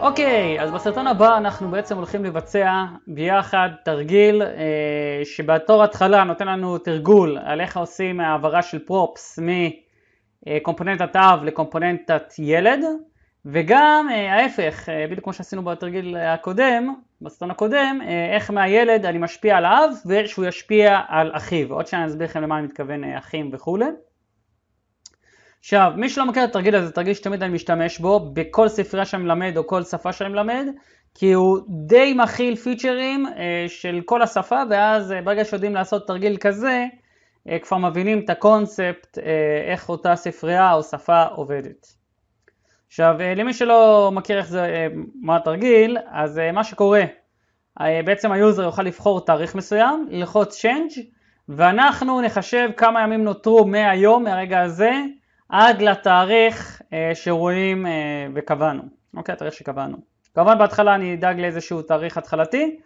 אוקיי, okay, אז בסרטון הבא אנחנו בעצם הולכים לבצע ביחד תרגיל אה, שבתור התחלה נותן לנו תרגול על איך עושים העברה של פרופס מקומפוננטת אב לקומפוננטת ילד וגם אה, ההפך, אה, בדיוק כמו שעשינו בתרגיל הקודם, בסרטון הקודם, אה, איך מהילד אני משפיע על האב ושהוא ישפיע על אחיו. עוד שנייה אני אסביר לכם למה אני מתכוון אה, אחים וכולי. עכשיו, מי שלא מכיר את התרגיל הזה, תרגיל שתמיד אני משתמש בו, בכל ספרייה שאני מלמד או כל שפה שאני מלמד, כי הוא די מכיל פיצ'רים אה, של כל השפה, ואז ברגע שיודעים לעשות תרגיל כזה, כבר מבינים את הקונספט, איך אותה ספרייה או שפה עובדת. עכשיו, אה, למי שלא מכיר איך זה, אה, מה התרגיל, אז אה, מה שקורה, בעצם היוזר יוכל לבחור תאריך מסוים, ללחוץ Change, ואנחנו נחשב כמה ימים נותרו מהיום, מהרגע הזה, עד לתאריך שרואים וקבענו. אוקיי, התאריך שקבענו. כמובן בהתחלה אני אדאג לאיזשהו תאריך התחלתי,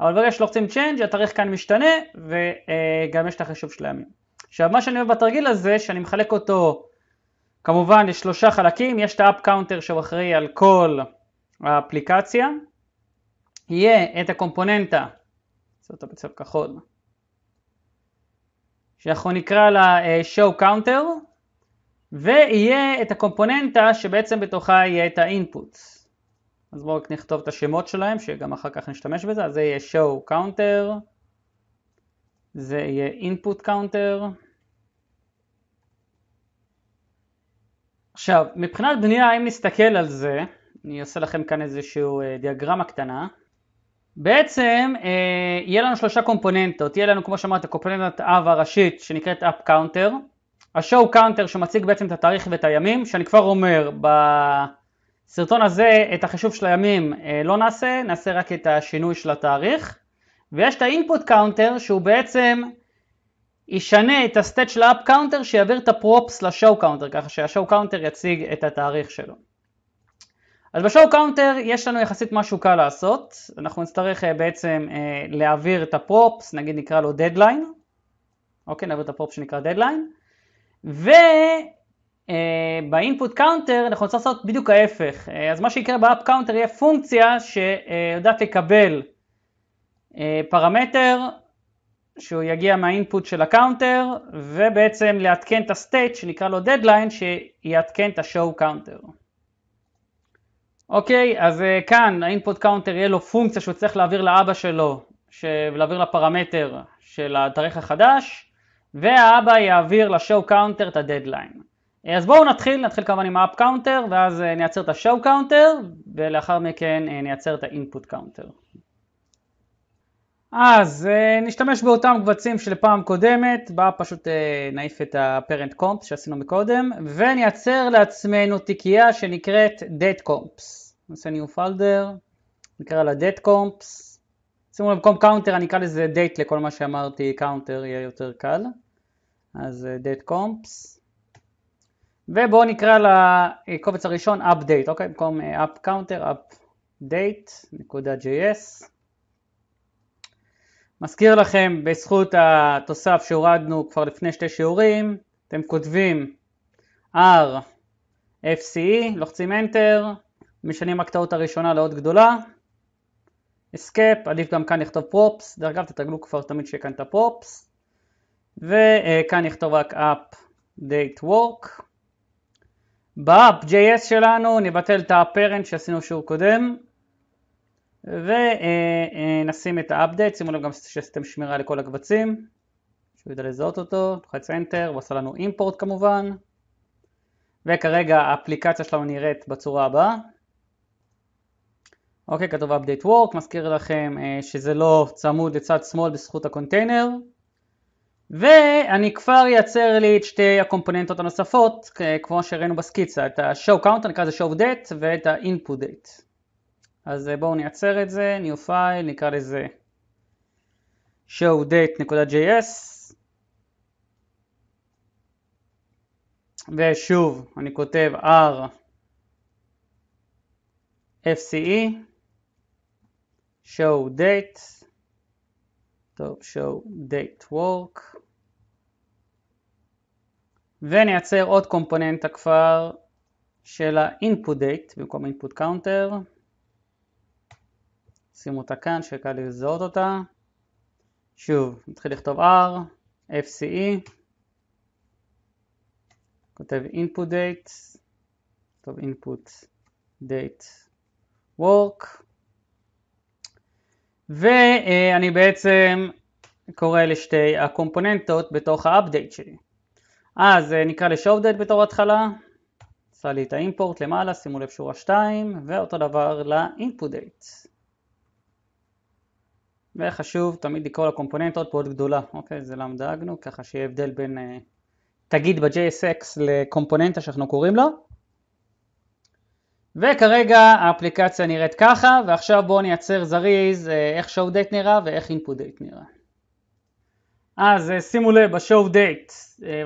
אבל ברגע שלוחצים Change, התאריך כאן משתנה, וגם יש את החישוב של הימים. עכשיו, מה שאני אוהב בתרגיל הזה, שאני מחלק אותו כמובן יש שלושה חלקים, יש את האפ קאונטר שהוא אחראי על כל האפליקציה, יהיה את הקומפוננטה, נעשה אותה בצו כחול, שאנחנו נקרא לה אה, show counter, ויהיה את הקומפוננטה שבעצם בתוכה יהיה את האינפוט. אז בואו רק נכתוב את השמות שלהם, שגם אחר כך נשתמש בזה, אז זה יהיה show counter, זה יהיה input counter, עכשיו, מבחינת בנייה, אם נסתכל על זה, אני אעשה לכם כאן איזשהו אה, דיאגרמה קטנה. בעצם אה, יהיה לנו שלושה קומפוננטות, יהיה לנו כמו שאמרת קומפוננטת אב הראשית שנקראת אפ קאונטר, השואו קאונטר שמציג בעצם את התאריך ואת הימים, שאני כבר אומר בסרטון הזה את החישוב של הימים אה, לא נעשה, נעשה רק את השינוי של התאריך, ויש את האינפוט קאונטר שהוא בעצם ישנה את הסטט של האפ קאונטר שיעביר את הפרופס לשואו קאונטר, ככה שהשואו קאונטר יציג את התאריך שלו. אז בשואו קאונטר יש לנו יחסית משהו קל לעשות, אנחנו נצטרך אה, בעצם אה, להעביר את הפרופס, נגיד נקרא לו דדליין, אוקיי, נעביר את הפרופס שנקרא דדליין, ובאינפוט קאונטר אנחנו נצטרך לעשות בדיוק ההפך, אה, אז מה שיקרה באפ קאונטר יהיה פונקציה שיודעת לקבל פרמטר שהוא יגיע מהאינפוט של הקאונטר, ובעצם לעדכן את הסטייט שנקרא לו דדליין, שיעדכן את השואו קאונטר. אוקיי, אז אה, כאן האינפוט קאונטר יהיה לו פונקציה שהוא צריך להעביר לאבא שלו, להעביר לפרמטר של התאריך החדש, והאבא יעביר לשואו קאונטר את הדדליין. אה, אז בואו נתחיל, נתחיל כמובן עם האפ קאונטר, ואז אה, נייצר את השואו קאונטר, ולאחר מכן נייצר את האינפוט קאונטר. אז אה, נשתמש באותם קבצים של פעם קודמת, בה פשוט אה, נעיף את ה-parent comp שעשינו מקודם, ונייצר לעצמנו תיקייה שנקראת dead comps. נעשה new folder, נקרא לה dead comps. שימו לב, במקום counter אני אקרא לזה date לכל מה שאמרתי, counter יהיה יותר קל. אז אה, dead comps. ובואו נקרא לקובץ הראשון update, אוקיי? במקום up counter, update.js. מזכיר לכם בזכות התוסף שהורדנו כבר לפני שתי שיעורים, אתם כותבים R FCE, לוחצים Enter, משנים רק טעות הראשונה לאות גדולה, Escape, עדיף גם כאן לכתוב פרופס, דרך אגב תתרגלו כבר תמיד שיהיה כאן את הפרופס, וכאן נכתוב רק up date work. ב-up.js שלנו נבטל את ה-parent שעשינו שיעור קודם, ונשים את ה-update, שימו לב גם שעשיתם שמירה לכל הקבצים, שהוא יודע לזהות אותו, תלחץ enter, הוא עשה לנו import כמובן, וכרגע האפליקציה שלנו נראית בצורה הבאה. אוקיי, כתוב update work, מזכיר לכם אה, שזה לא צמוד לצד שמאל בזכות הקונטיינר. ואני כבר אייצר לי את שתי הקומפוננטות הנוספות, אה, כמו שראינו בסקיצה, את ה-show counter, נקרא לזה show date, ואת ה-input date. אז אה, בואו נייצר את זה, New File, נקרא לזה showdate.js ושוב אני כותב R FCE show date טוב date work ונייצר עוד קומפוננטה כבר של ה-input date במקום input counter שימו אותה כאן שקל לזהות אותה. שוב, נתחיל לכתוב R, FCE, כותב input date, כותב input date work, ואני בעצם קורא לשתי הקומפוננטות בתוך ה-update שלי. אז אה, נקרא ל דייט בתור התחלה, עשה לי את האימפורט למעלה, שימו לב שורה 2, ואותו דבר ל-input date. וחשוב תמיד לקרוא לקומפוננט עוד פעוד גדולה, אוקיי? זה למה דאגנו, ככה שיהיה הבדל בין אה, תגיד ב-JSX לקומפוננטה שאנחנו קוראים לו. וכרגע האפליקציה נראית ככה, ועכשיו בואו נייצר זריז אה, איך show date נראה ואיך input date נראה. אז אה, שימו לב, ב-show date,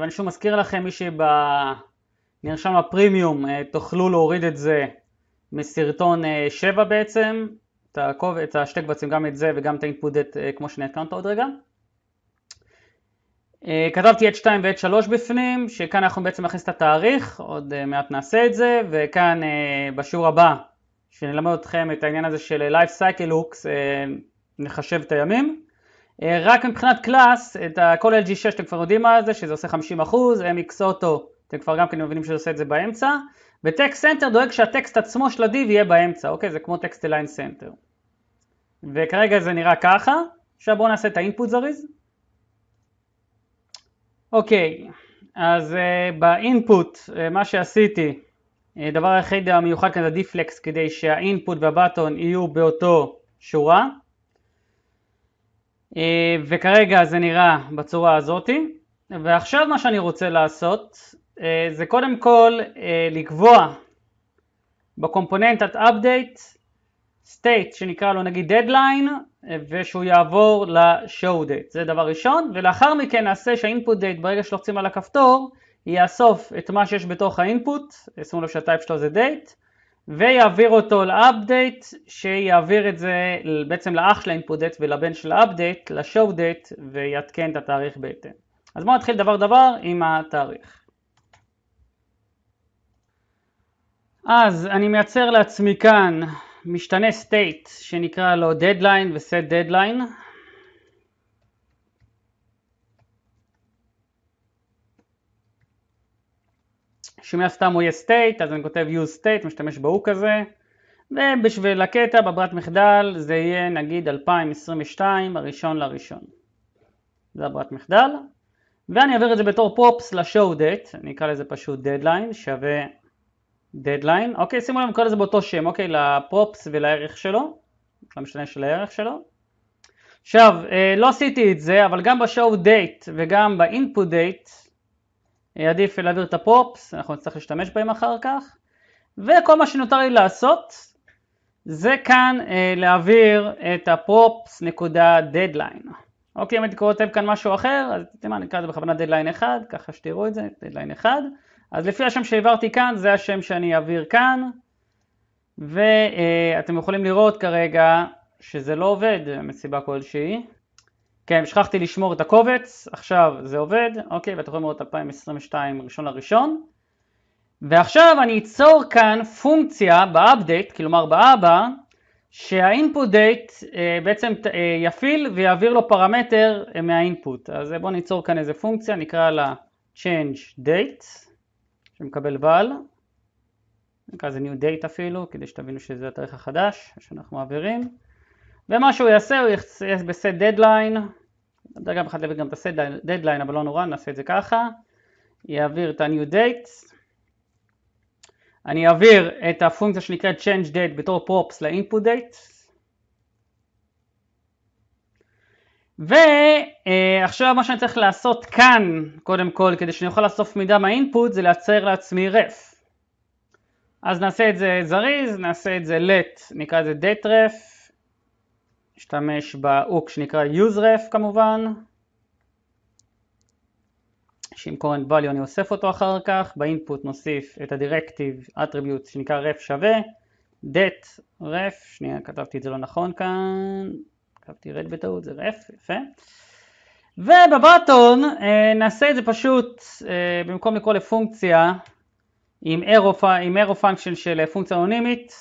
ואני שוב מזכיר לכם, מי שנרשם לפרימיום, תוכלו להוריד את זה מסרטון 7 בעצם, את, הקוב... את השתי קבצים, גם את זה וגם את ה-input date אה, כמו שנעדכנת עוד רגע. אה, כתבתי את 2 ואת 3 בפנים, שכאן אנחנו בעצם נכניס את התאריך, עוד אה, מעט נעשה את זה, וכאן בשיעור הבא, שנלמד אתכם את העניין הזה של Life Cycle Looks, נחשב את הימים. רק מבחינת קלאס, את כל LG6 אתם כבר יודעים מה זה, שזה עושה 50%, MX אוטו, אתם כבר גם כן מבינים שזה עושה את זה באמצע. וטקסט סנטר דואג שהטקסט עצמו של הדיב יהיה באמצע, אוקיי? זה כמו טקסט אליין סנטר. וכרגע זה נראה ככה, עכשיו בואו נעשה את האינפוט זריז. אוקיי, אז uh, באינפוט, uh, מה שעשיתי, uh, דבר היחיד המיוחד כאן זה דיפלקס כדי שהאינפוט והבטון יהיו באותו שורה. Uh, וכרגע זה נראה בצורה הזאתי. ועכשיו מה שאני רוצה לעשות אה, זה קודם כל אה, לקבוע בקומפוננטת update state שנקרא לו נגיד deadline אה, ושהוא יעבור ל-show date זה דבר ראשון ולאחר מכן נעשה שה-input date ברגע שלוחצים על הכפתור יאסוף את מה שיש בתוך ה-input שימו לב שהטייפ שלו זה date ויעביר אותו ל-update שיעביר את זה בעצם לאח של ה-input date ולבן של ה-update ל-show date ויעדכן את התאריך בהתאם אז בואו נתחיל דבר דבר עם התאריך אז אני מייצר לעצמי כאן משתנה state שנקרא לו deadline וset deadline שמן הסתם הוא יהיה state אז אני כותב use state משתמש בו הוא כזה ובשביל הקטע בברירת מחדל זה יהיה נגיד 2022 הראשון לראשון זה הברירת מחדל ואני אעביר את זה בתור props ל-show date אני אקרא לזה פשוט deadline שווה דדליין, אוקיי שימו לב, נקרא לזה באותו שם, אוקיי, לפרופס ולערך שלו, לא משנה של הערך שלו. עכשיו, אה, לא עשיתי את זה, אבל גם בשואו דייט וגם באינפוט דייט, אה, עדיף להעביר את הפרופס, אנחנו נצטרך להשתמש בהם אחר כך, וכל מה שנותר לי לעשות, זה כאן אה, להעביר את הפרופס נקודה דדליין. אוקיי, אם הייתי כותב כאן משהו אחר, אז תראה מה, נקרא את זה בכוונה דדליין 1, ככה שתראו את זה, דדליין 1. אז לפי השם שהעברתי כאן, זה השם שאני אעביר כאן, ואתם יכולים לראות כרגע שזה לא עובד מסיבה כלשהי. כן, שכחתי לשמור את הקובץ, עכשיו זה עובד, אוקיי, ואתם יכולים לראות 2022 ראשון לראשון. ועכשיו אני אצור כאן פונקציה ב כלומר באבא, שהאינפוט דייט date אה, בעצם אה, יפעיל ויעביר לו פרמטר אה, מהאינפוט. אז בואו ניצור כאן איזה פונקציה, נקרא לה change date. שמקבל val, נקרא לזה new date אפילו, כדי שתבינו שזה התאריך החדש שאנחנו מעבירים, ומה שהוא יעשה, הוא יעשה בסט דדליין, נדבר גם אחד להביא גם את הסט דדליין, אבל לא נורא, נעשה את זה ככה, יעביר את ה-new date, אני אעביר את הפונקציה שנקראת change date בתור props ל-input date, ועכשיו אה, מה שאני צריך לעשות כאן, קודם כל, כדי שאני אוכל לאסוף מידע מהאינפוט, זה לייצר לעצמי רף. אז נעשה את זה זריז, נעשה את זה let, נקרא לזה datref, נשתמש בהוק hook שנקרא useref כמובן, שעם current value אני אוסף אותו אחר כך, באינפוט נוסיף את הדירקטיב attribute שנקרא ref שווה, det ref, שנייה כתבתי את זה לא נכון כאן, כתבתי רד בטעות, זה רף, יפה. ובבטון אה, נעשה את זה פשוט, אה, במקום לקרוא לפונקציה עם arrow function של אה, פונקציה אנונימית,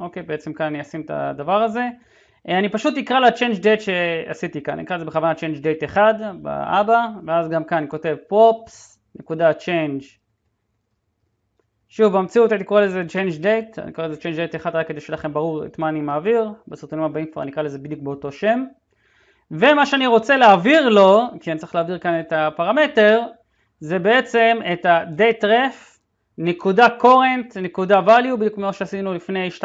אוקיי, בעצם כאן אני אשים את הדבר הזה. אני פשוט אקרא לה change date שעשיתי כאן, אני אקרא לזה בכוונה change date 1 באבא, ואז גם כאן אני כותב props, נקודה change שוב, במציאות הייתי קורא לזה Change Date, אני קורא לזה Change Date אחד רק כדי שיהיה לכם ברור את מה אני מעביר, בסרטונים הבאים כבר נקרא לזה בדיוק באותו שם. ומה שאני רוצה להעביר לו, כי אני צריך להעביר כאן את הפרמטר, זה בעצם את ה-date ref נקודה current נקודה value, בדיוק כמו שעשינו לפני 2-3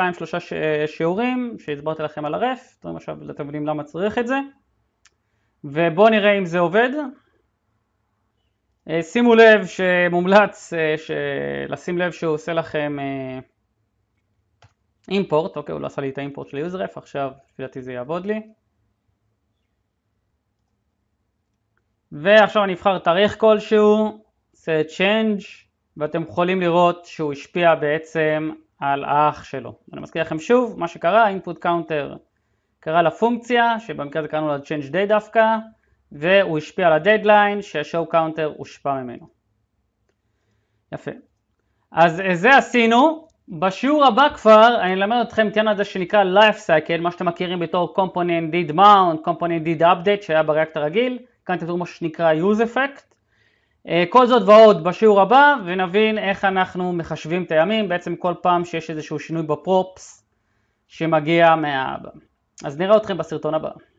שיעורים, שהסברתי לכם על ה-Ref, אתם עכשיו אתם למה צריך את זה. ובואו נראה אם זה עובד. אה, שימו לב שמומלץ אה, לשים לב שהוא עושה לכם אימפורט, אה, אוקיי הוא לא עשה לי את האימפורט של יוזרף, עכשיו לפי דעתי זה יעבוד לי ועכשיו אני אבחר תאריך כלשהו, זה צ'יינג' ואתם יכולים לראות שהוא השפיע בעצם על האח שלו. אני מזכיר לכם שוב, מה שקרה, input counter קרה לפונקציה, שבמקרה הזה קראנו לה change day דווקא, והוא השפיע על הדדליין שהשואו קאונטר הושפע ממנו. יפה. אז אה, זה עשינו. בשיעור הבא כבר אני אלמד אתכם כן על זה שנקרא Life Cycle, מה שאתם מכירים בתור Component Did Mount, Component Did Update שהיה בריאקט הרגיל, כאן תראו מה שנקרא Use Effect. אה, כל זאת ועוד בשיעור הבא ונבין איך אנחנו מחשבים את הימים, בעצם כל פעם שיש איזשהו שינוי בפרופס שמגיע מה... אז נראה אתכם בסרטון הבא.